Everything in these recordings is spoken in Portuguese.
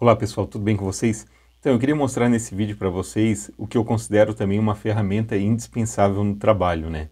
Olá pessoal, tudo bem com vocês? Então, eu queria mostrar nesse vídeo para vocês o que eu considero também uma ferramenta indispensável no trabalho, né?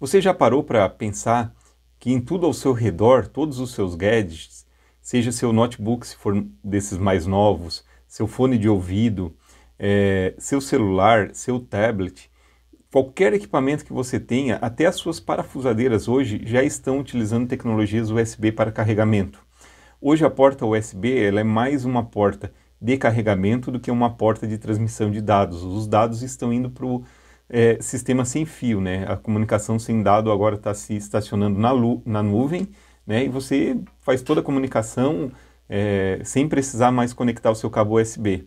Você já parou para pensar que em tudo ao seu redor, todos os seus gadgets, seja seu notebook, se for desses mais novos, seu fone de ouvido, é, seu celular, seu tablet, qualquer equipamento que você tenha, até as suas parafusadeiras hoje já estão utilizando tecnologias USB para carregamento. Hoje a porta USB ela é mais uma porta de carregamento do que uma porta de transmissão de dados. Os dados estão indo para o é, sistema sem fio, né? A comunicação sem dado agora está se estacionando na, na nuvem, né? E você faz toda a comunicação é, sem precisar mais conectar o seu cabo USB.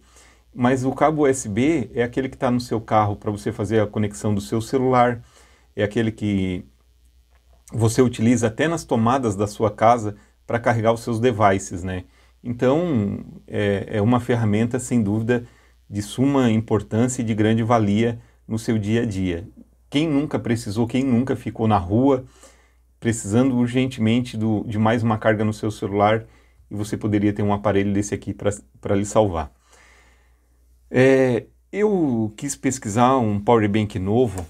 Mas o cabo USB é aquele que está no seu carro para você fazer a conexão do seu celular, é aquele que você utiliza até nas tomadas da sua casa para carregar os seus devices, né? Então, é, é, uma ferramenta, sem dúvida, de suma importância e de grande valia no seu dia a dia. Quem nunca precisou, quem nunca ficou na rua precisando urgentemente do, de mais uma carga no seu celular e você poderia ter um aparelho desse aqui para lhe salvar. É, eu quis pesquisar um power bank novo.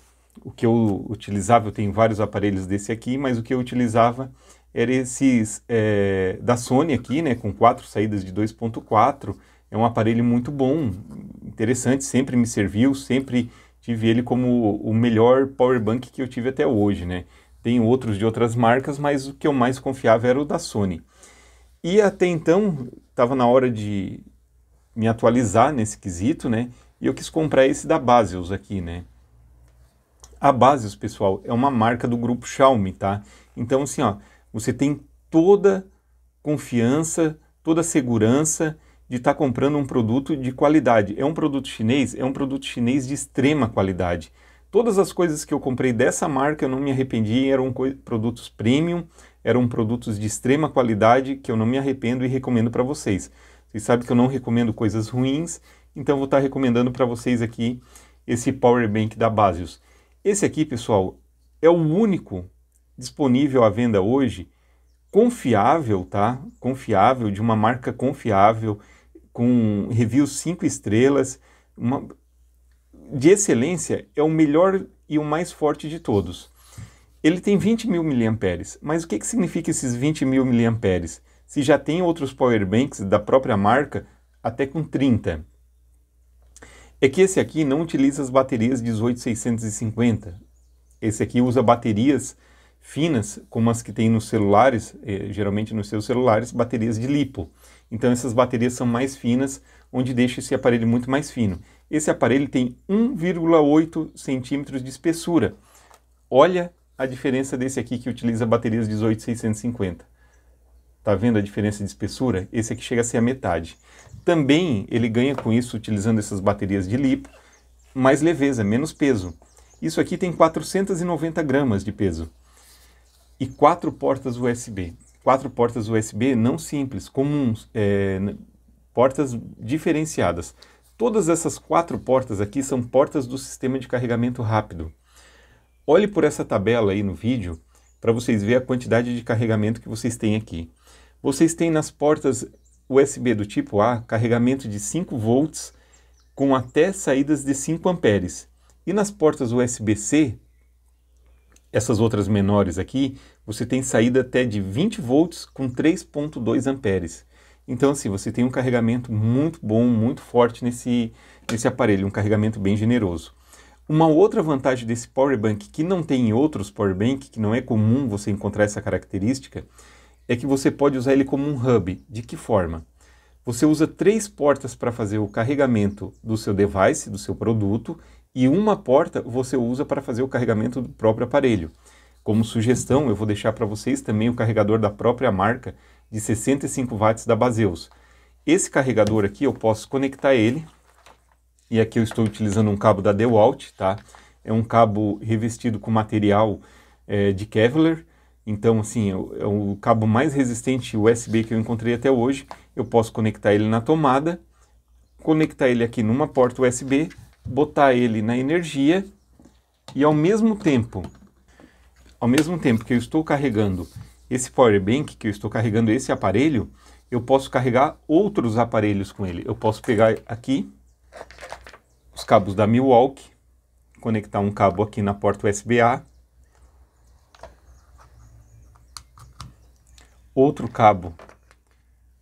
O que eu utilizava, eu tenho vários aparelhos desse aqui, mas o que eu utilizava era esses é, da Sony aqui, né, com quatro saídas de 2.4. É um aparelho muito bom, interessante, sempre me serviu, sempre tive ele como o melhor power bank que eu tive até hoje, né? Tem outros de outras marcas, mas o que eu mais confiava era o da Sony. E até então estava na hora de me atualizar nesse quesito, né? E eu quis comprar esse da Basels aqui, né? A Basels, pessoal, é uma marca do grupo Xiaomi, tá? Então, assim, ó, você tem toda confiança, toda segurança de estar tá comprando um produto de qualidade. É um produto chinês, é um produto chinês de extrema qualidade. Todas as coisas que eu comprei dessa marca eu não me arrependi, eram produtos premium, eram produtos de extrema qualidade que eu não me arrependo e recomendo para vocês. Vocês sabem que eu não recomendo coisas ruins, então vou estar tá recomendando para vocês aqui esse Power Bank da Basius. Esse aqui, pessoal, é o único disponível à venda hoje, confiável, tá? Confiável, de uma marca confiável, com reviews 5 estrelas, uma... de excelência, é o melhor e o mais forte de todos. Ele tem 20 mil miliamperes, mas o que, que significa esses 20 mil miliamperes? Se já tem outros power banks da própria marca, até com 30. É que esse aqui não utiliza as baterias 18650. Esse aqui usa baterias finas, como as que tem nos celulares, eh, geralmente nos seus celulares, baterias de lipo. Então essas baterias são mais finas, onde deixa esse aparelho muito mais fino. Esse aparelho tem 1,8 centímetros de espessura. Olha a diferença desse aqui que utiliza baterias 18650. Tá vendo a diferença de espessura? Esse aqui chega a ser a metade. Também ele ganha com isso, utilizando essas baterias de lipo, mais leveza, menos peso. Isso aqui tem 490 gramas de peso e quatro portas USB. Quatro portas USB não simples, comuns, é, portas diferenciadas. Todas essas quatro portas aqui são portas do sistema de carregamento rápido. Olhe por essa tabela aí no vídeo para vocês verem a quantidade de carregamento que vocês têm aqui. Vocês têm nas portas USB do tipo A carregamento de 5 volts com até saídas de 5 amperes. E nas portas USB-C essas outras menores aqui, você tem saída até de 20 volts com 3.2 amperes. Então, assim, você tem um carregamento muito bom, muito forte nesse, nesse aparelho, um carregamento bem generoso. Uma outra vantagem desse power bank que não tem em outros power bank, que não é comum você encontrar essa característica, é que você pode usar ele como um hub. De que forma? Você usa três portas para fazer o carregamento do seu device, do seu produto, e uma porta você usa para fazer o carregamento do próprio aparelho. Como sugestão, eu vou deixar para vocês também o carregador da própria marca de 65 watts da Baseus. Esse carregador aqui eu posso conectar ele e aqui eu estou utilizando um cabo da Dewalt, tá? É um cabo revestido com material é, de Kevlar, então assim, é o, é o cabo mais resistente USB que eu encontrei até hoje. Eu posso conectar ele na tomada, conectar ele aqui numa porta USB, botar ele na energia e ao mesmo tempo, ao mesmo tempo que eu estou carregando esse power bank, que eu estou carregando esse aparelho, eu posso carregar outros aparelhos com ele. Eu posso pegar aqui os cabos da Milwaukee, conectar um cabo aqui na porta USB-A, outro cabo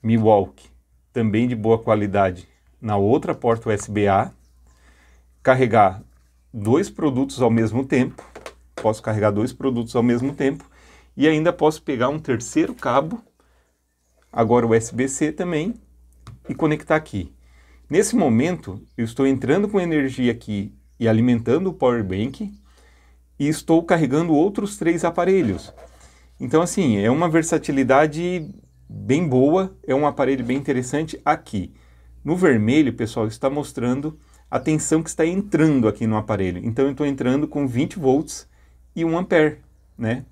Milwaukee, também de boa qualidade, na outra porta USB-A, carregar dois produtos ao mesmo tempo, posso carregar dois produtos ao mesmo tempo e ainda posso pegar um terceiro cabo, agora USB-C também, e conectar aqui. Nesse momento, eu estou entrando com energia aqui e alimentando o power bank e estou carregando outros três aparelhos. Então assim, é uma versatilidade bem boa, é um aparelho bem interessante aqui. No vermelho, pessoal, está mostrando a tensão que está entrando aqui no aparelho. Então eu estou entrando com 20 volts e 1 ampere, né?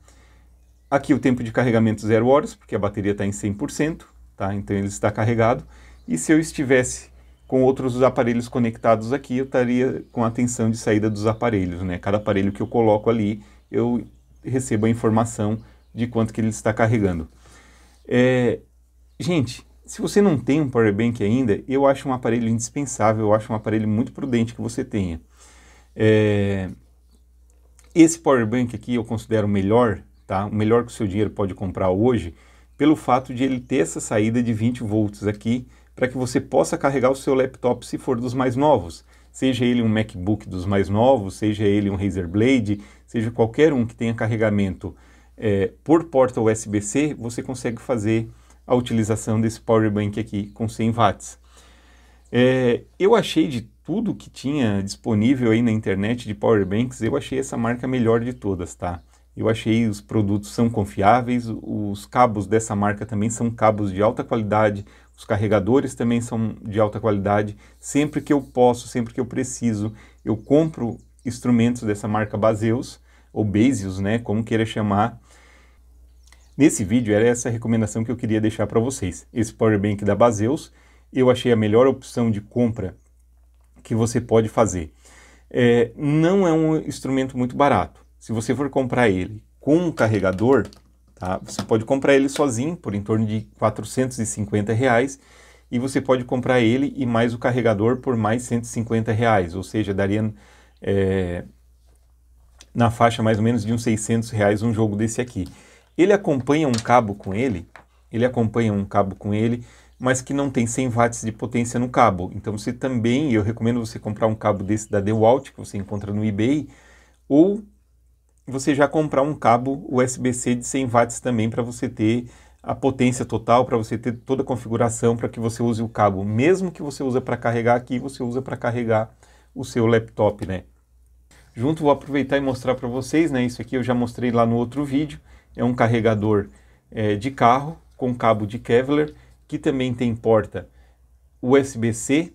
Aqui o tempo de carregamento 0 horas, porque a bateria está em 100%, tá? Então ele está carregado. E se eu estivesse com outros aparelhos conectados aqui, eu estaria com a tensão de saída dos aparelhos, né? Cada aparelho que eu coloco ali, eu recebo a informação de quanto que ele está carregando. É... Gente, se você não tem um power bank ainda, eu acho um aparelho indispensável, eu acho um aparelho muito prudente que você tenha. É... Esse power bank aqui eu considero o melhor, tá? O melhor que o seu dinheiro pode comprar hoje, pelo fato de ele ter essa saída de 20 volts aqui, para que você possa carregar o seu laptop se for dos mais novos. Seja ele um MacBook dos mais novos, seja ele um Razer Blade, seja qualquer um que tenha carregamento é, por porta USB-C, você consegue fazer a utilização desse power bank aqui com 100 watts. É, eu achei de tudo que tinha disponível aí na internet de power banks, eu achei essa marca melhor de todas, tá? Eu achei os produtos são confiáveis, os cabos dessa marca também são cabos de alta qualidade, os carregadores também são de alta qualidade. Sempre que eu posso, sempre que eu preciso, eu compro instrumentos dessa marca Baseus ou Bezios, né, como queira chamar, Nesse vídeo era essa recomendação que eu queria deixar para vocês. Esse Power Bank da Baseus, eu achei a melhor opção de compra que você pode fazer. É, não é um instrumento muito barato. Se você for comprar ele com um carregador, tá? você pode comprar ele sozinho por em torno de 450 reais e você pode comprar ele e mais o carregador por mais 150 reais, ou seja, daria é, na faixa mais ou menos de uns 600 reais um jogo desse aqui. Ele acompanha um cabo com ele, ele acompanha um cabo com ele, mas que não tem 100 watts de potência no cabo. Então você também, eu recomendo você comprar um cabo desse da DeWalt que você encontra no eBay, ou você já comprar um cabo USB-C de 100 watts também para você ter a potência total, para você ter toda a configuração para que você use o cabo, mesmo que você usa para carregar aqui, você usa para carregar o seu laptop, né? Junto vou aproveitar e mostrar para vocês, né? Isso aqui eu já mostrei lá no outro vídeo é um carregador é, de carro com cabo de Kevlar, que também tem porta USB-C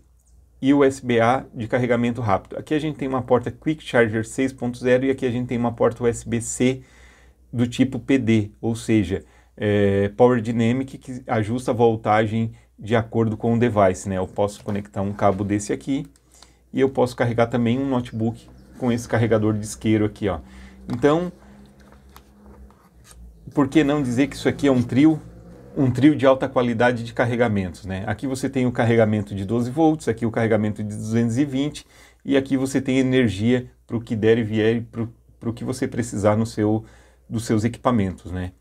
e USB-A de carregamento rápido. Aqui a gente tem uma porta Quick Charger 6.0 e aqui a gente tem uma porta USB-C do tipo PD, ou seja, é, Power Dynamic que ajusta a voltagem de acordo com o device. Né? Eu posso conectar um cabo desse aqui e eu posso carregar também um notebook com esse carregador de isqueiro aqui. Ó. Então, por que não dizer que isso aqui é um trio, um trio de alta qualidade de carregamentos, né? Aqui você tem o carregamento de 12 volts, aqui o carregamento de 220 e aqui você tem energia para o que der e vier, para o que você precisar no seu, dos seus equipamentos, né?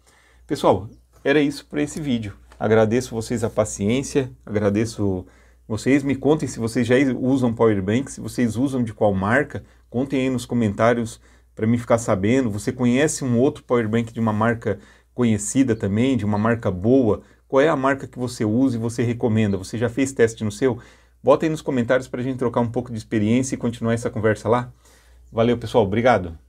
Pessoal, era isso para esse vídeo. Agradeço vocês a paciência, agradeço vocês. Me contem se vocês já usam Powerbank, se vocês usam de qual marca. Contem aí nos comentários para mim ficar sabendo. Você conhece um outro power bank de uma marca conhecida também, de uma marca boa? Qual é a marca que você usa e você recomenda? Você já fez teste no seu? Bota aí nos comentários para a gente trocar um pouco de experiência e continuar essa conversa lá. Valeu, pessoal. Obrigado.